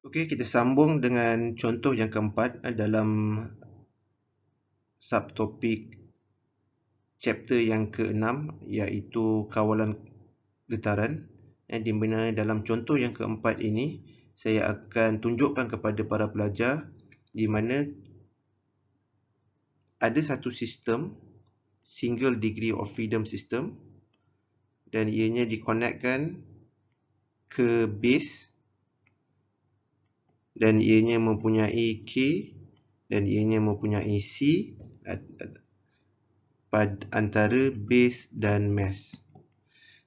Okey, kita sambung dengan contoh yang keempat eh, dalam subtopik chapter yang keenam iaitu kawalan getaran. Dan eh, di mana dalam contoh yang keempat ini, saya akan tunjukkan kepada para pelajar di mana ada satu sistem, single degree of freedom system dan ianya dikonekkan ke base dan ianya mempunyai K dan ianya mempunyai C antara base dan mass.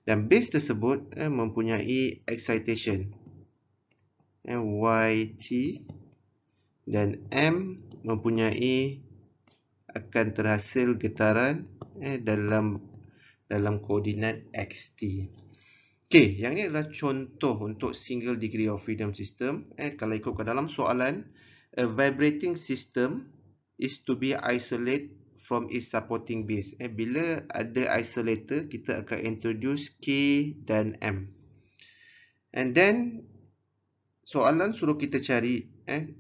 Dan base tersebut eh, mempunyai excitation. Eh, YT dan M mempunyai akan terhasil getaran eh, dalam dalam koordinat XT. Okey, yang ini adalah contoh untuk single degree of freedom system. Eh, kalau ikut ke dalam soalan, a vibrating system is to be isolated from its supporting base. Eh, bila ada isolator, kita akan introduce K dan M. And then, soalan suruh kita cari eh,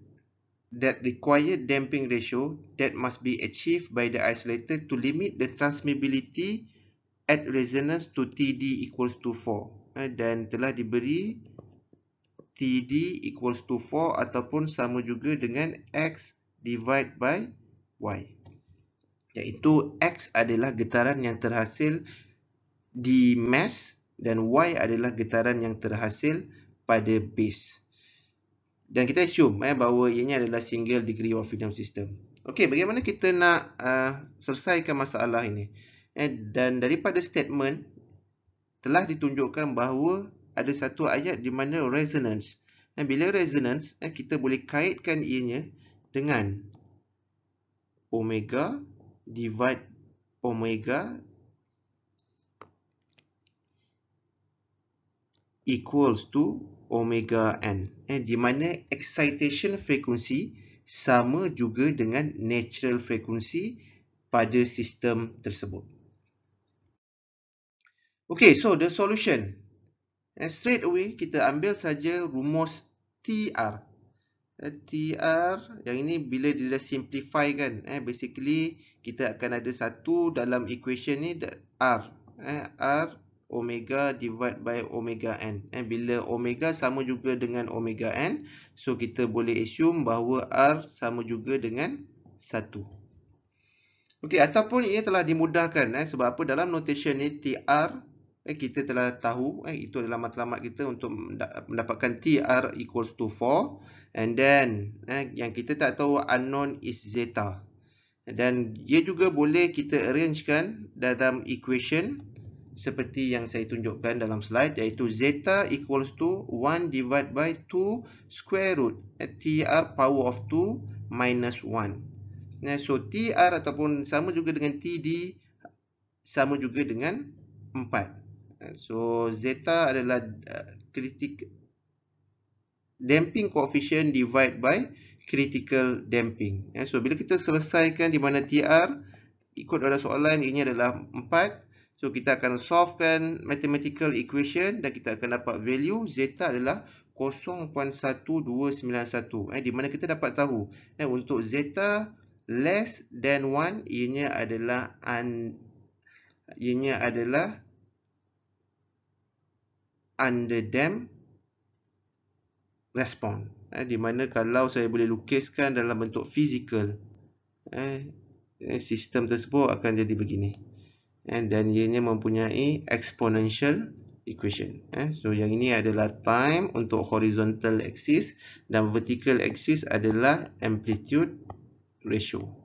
that required damping ratio that must be achieved by the isolator to limit the transmissibility at resonance to TD equals to 4. Eh, dan telah diberi td equals to 4 ataupun sama juga dengan x divide by y. Iaitu x adalah getaran yang terhasil di mass dan y adalah getaran yang terhasil pada base. Dan kita assume eh, bahawa ianya adalah single degree of freedom system. Okey, bagaimana kita nak uh, selesaikan masalah ini? Eh, dan daripada statement telah ditunjukkan bahawa ada satu ayat di mana resonance. Dan bila resonance, eh, kita boleh kaitkan ianya dengan omega divide omega equals to omega n. Eh, di mana excitation frequency sama juga dengan natural frequency pada sistem tersebut. Okay, so the solution. And straight away, kita ambil saja rumus TR. Eh, TR, yang ini bila dia dah simplify kan. Eh, basically, kita akan ada satu dalam equation ni, R. Eh, R omega divide by omega N. Eh, bila omega sama juga dengan omega N, so kita boleh assume bahawa R sama juga dengan 1. Okey, ataupun ia telah dimudahkan eh, sebab apa dalam notation ni TR eh, kita telah tahu eh, itu adalah matlamat kita untuk mendapatkan TR equals to 4 and then eh, yang kita tak tahu unknown is zeta dan ia juga boleh kita arrangekan dalam equation seperti yang saya tunjukkan dalam slide iaitu zeta equals to 1 divide by 2 square root eh, TR power of 2 minus 1 eh, so TR ataupun sama juga dengan TD sama juga dengan 4 Eh, so zeta adalah critical eh, damping coefficient divide by critical damping. Eh, so bila kita selesaikan di mana TR ikut pada soalan ini adalah 4. So kita akan solvekan mathematical equation dan kita akan dapat value zeta adalah 0.1291 eh, di mana kita dapat tahu eh, untuk zeta less than 1 ianya adalah un, ianya adalah under them respond. Eh, di mana kalau saya boleh lukiskan dalam bentuk fizikal, eh, eh sistem tersebut akan jadi begini. Eh, dan ianya mempunyai exponential equation. Eh, so yang ini adalah time untuk horizontal axis dan vertical axis adalah amplitude ratio.